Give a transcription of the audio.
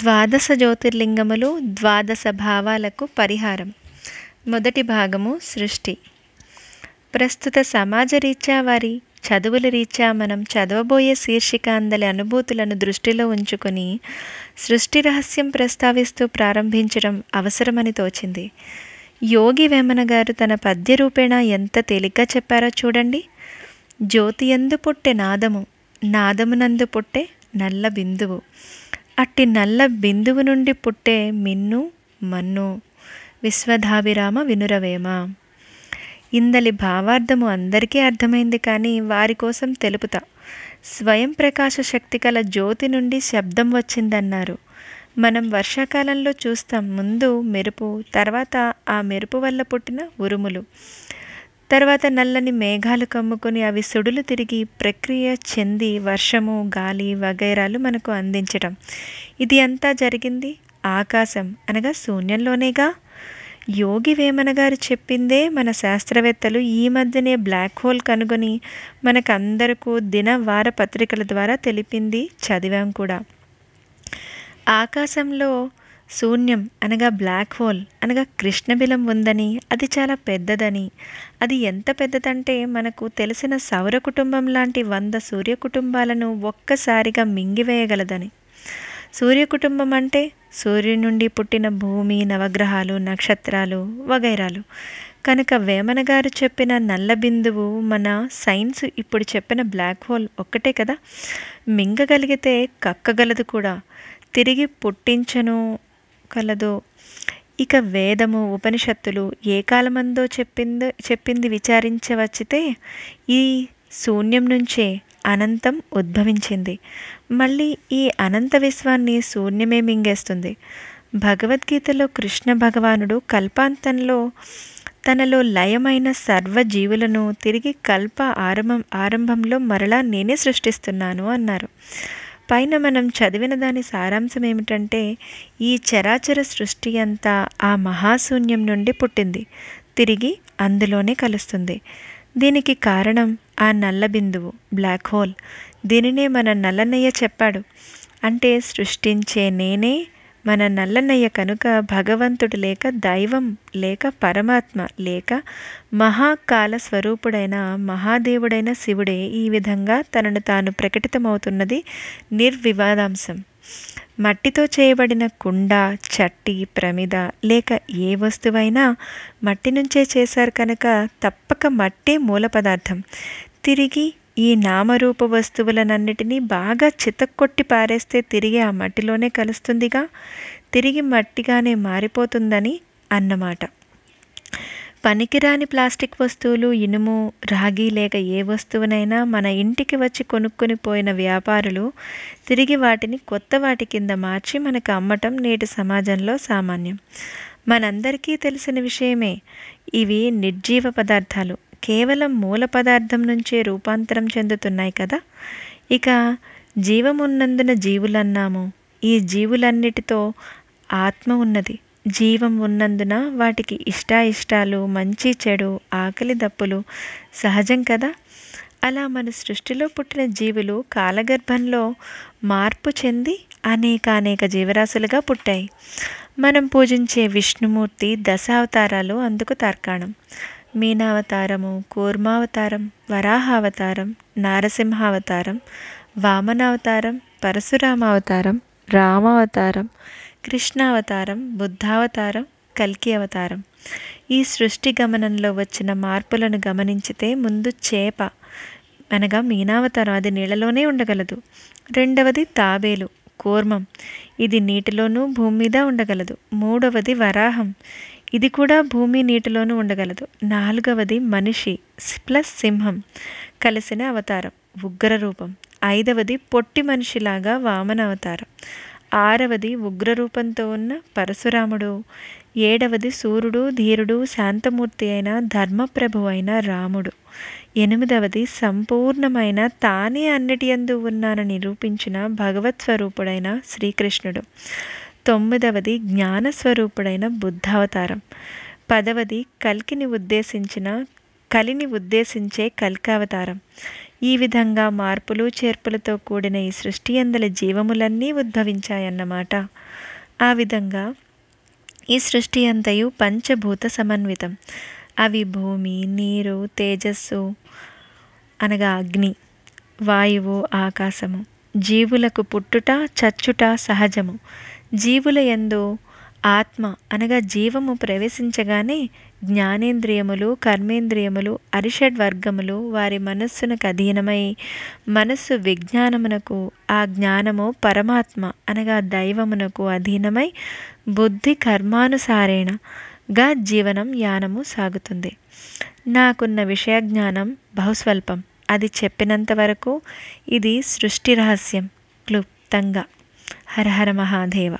ద్వాదశ జ్యోతిర్లింగములు ద్వాదశ భావాలకు పరిహారం మొదటి భాగము సృష్టి ప్రస్తుత సమాజ రీత్యా వారి చదువుల రీత్యా మనం చదవబోయే శీర్షిక అందలి అనుభూతులను దృష్టిలో ఉంచుకొని సృష్టి రహస్యం ప్రస్తావిస్తూ ప్రారంభించడం అవసరమని తోచింది యోగి వేమన గారు తన పద్య రూపేణ ఎంత తేలిగ్గా చెప్పారో చూడండి జ్యోతి ఎందు పుట్టే నాదము నాదమునందు పుట్టే నల్ల బిందువు అట్టి నల్ల బిందువు నుండి పుట్టే మిన్ను మన్ను విశ్వధాభిరామ వినురవేమ ఇందలి భావార్థము అందరికీ అర్థమైంది కానీ వారి కోసం తెలుపుతా స్వయం ప్రకాశ శక్తి కల జ్యోతి నుండి శబ్దం వచ్చిందన్నారు మనం వర్షాకాలంలో చూస్తాం ముందు మెరుపు తర్వాత ఆ మెరుపు వల్ల పుట్టిన ఉరుములు తర్వాత నల్లని మేఘాలు కమ్ముకొని అవి సుడులు తిరిగి ప్రక్రియ చెంది వర్షము గాలి వగైరాలు మనకు అందించటం ఇది అంతా జరిగింది ఆకాశం అనగా శూన్యంలోనేగా యోగి వేమన గారు చెప్పిందే మన శాస్త్రవేత్తలు ఈ మధ్యనే బ్లాక్ హోల్ కనుగొని మనకందరకు దిన వార పత్రికల ద్వారా తెలిపింది చదివాం కూడా ఆకాశంలో శూన్యం అనగా బ్లాక్ హోల్ అనగా కృష్ణబిలం ఉందని అది చాలా పెద్దదని అది ఎంత పెద్దదంటే మనకు తెలిసిన సౌర కుటుంబం లాంటి వంద సూర్య కుటుంబాలను ఒక్కసారిగా మింగివేయగలదని సూర్య కుటుంబం అంటే సూర్యుడి నుండి పుట్టిన భూమి నవగ్రహాలు నక్షత్రాలు వగైరాలు కనుక వేమన గారు చెప్పిన నల్ల బిందువు మన సైన్స్ ఇప్పుడు చెప్పిన బ్లాక్ హోల్ ఒక్కటే కదా మింగగలిగితే కక్కగలదు కూడా తిరిగి పుట్టించను కలదో ఇక వేదము ఉపనిషత్తులు ఏ కాలమందో చెప్పింది చెప్పింది విచారించవచ్చితే ఈ శూన్యం నుంచే అనంతం ఉద్భవించింది మళ్ళీ ఈ అనంత విశ్వాన్ని శూన్యమే మింగేస్తుంది భగవద్గీతలో కృష్ణ భగవానుడు కల్పాంతంలో తనలో లయమైన సర్వజీవులను తిరిగి కల్ప ఆరంభం ఆరంభంలో మరలా నేనే సృష్టిస్తున్నాను అన్నారు పైన మనం చదివిన దాని సారాంశం ఏమిటంటే ఈ చరాచర సృష్టి అంతా ఆ మహాశూన్యం నుండి పుట్టింది తిరిగి అందులోనే కలుస్తుంది దీనికి కారణం ఆ నల్ల బిందువు బ్లాక్ హోల్ దీనినే మన నల్లనయ్య చెప్పాడు అంటే సృష్టించే నేనే మన నల్లన్నయ్య కనుక భగవంతుడు లేక దైవం లేక పరమాత్మ లేక మహాకాల స్వరూపుడైన మహాదేవుడైన శివుడే ఈ విధంగా తనను తాను ప్రకటితమవుతున్నది నిర్వివాదాంశం మట్టితో చేయబడిన కుండ చట్టి ప్రమిద లేక ఏ వస్తువైనా మట్టి నుంచే చేశారు కనుక తప్పక మట్టే మూల పదార్థం తిరిగి ఈ నామరూప వస్తువులనన్నిటినీ బాగా చితక్కొట్టి పారేస్తే తిరిగి ఆ మట్టిలోనే కలుస్తుందిగా తిరిగి మట్టిగానే మారిపోతుందని అన్నమాట పనికిరాని ప్లాస్టిక్ వస్తువులు ఇనుము రాగి లేక ఏ వస్తువునైనా మన ఇంటికి వచ్చి కొనుక్కొని పోయిన వ్యాపారులు తిరిగి వాటిని కొత్త వాటి కింద మార్చి మనకు అమ్మటం నేటి సమాజంలో సామాన్యం మనందరికీ తెలిసిన విషయమే ఇవి నిర్జీవ పదార్థాలు కేవలం మూల పదార్థం నుంచే రూపాంతరం చెందుతున్నాయి కదా ఇక జీవమున్నందున జీవులన్నాము ఈ జీవులన్నిటితో ఆత్మ ఉన్నది జీవం ఉన్నందున వాటికి ఇష్టాయిష్టాలు మంచి చెడు ఆకలి దప్పులు సహజం కదా అలా మన సృష్టిలో పుట్టిన జీవులు కాలగర్భంలో మార్పు చెంది అనేక అనేక జీవరాశులుగా పుట్టాయి మనం పూజించే విష్ణుమూర్తి దశావతారాలు అందుకు తర్కాణం మీనావతారము కూర్మావతారం వరాహావతారం నారసింహావతారం వామనావతారం పరశురామావతారం రామావతారం కృష్ణావతారం బుద్ధావతారం కల్కి అవతారం ఈ సృష్టి గమనంలో వచ్చిన మార్పులను గమనించితే ముందు చేప అనగా మీనావతారం అది నీళ్ళలోనే ఉండగలదు రెండవది తాబేలు కూర్మం ఇది నీటిలోనూ భూమి మీద ఉండగలదు మూడవది వరాహం ఇది కూడా భూమి నీటిలోనూ ఉండగలదు నాలుగవది మనిషి ప్లస్ సింహం కలిసిన అవతారం ఉగ్ర రూపం ఐదవది పొట్టి మనిషిలాగా వామన అవతారం ఆరవది ఉగ్ర రూపంతో ఉన్న పరశురాముడు ఏడవది సూర్యుడు ధీరుడు శాంతమూర్తి అయిన ధర్మప్రభు అయిన రాముడు ఎనిమిదవది సంపూర్ణమైన తానే అన్నిటియందు ఉన్నానని నిరూపించిన భగవత్ స్వరూపుడైన శ్రీకృష్ణుడు తొమ్మిదవది జ్ఞానస్వరూపుడైన బుద్ధావతారం పదవది కల్కిని ఉద్దేశించిన కలిని ఉద్దేశించే కల్కావతారం ఈ విధంగా మార్పులు చేర్పులతో కూడిన ఈ సృష్టి అందల జీవములన్నీ ఉద్భవించాయన్నమాట ఆ విధంగా ఈ సృష్టి అంతయు పంచభూత సమన్వితం అవి భూమి నీరు తేజస్సు అనగా అగ్ని వాయువు ఆకాశము జీవులకు పుట్టుట చచ్చుట సహజము జీవులయందు ఆత్మ అనగా జీవము ప్రవేశించగానే జ్ఞానేంద్రియములు కర్మేంద్రియములు అరిషడ్ వర్గములు వారి మనస్సునకు అధీనమై మనస్సు విజ్ఞానమునకు ఆ జ్ఞానము పరమాత్మ అనగా దైవమునకు అధీనమై బుద్ధి కర్మానుసారేణగా జీవనం యానము సాగుతుంది నాకున్న విషయ జ్ఞానం బహుస్వల్పం అది చెప్పినంత వరకు ఇది సృష్టి రహస్యం క్లుప్తంగా హర హర మహాదేవ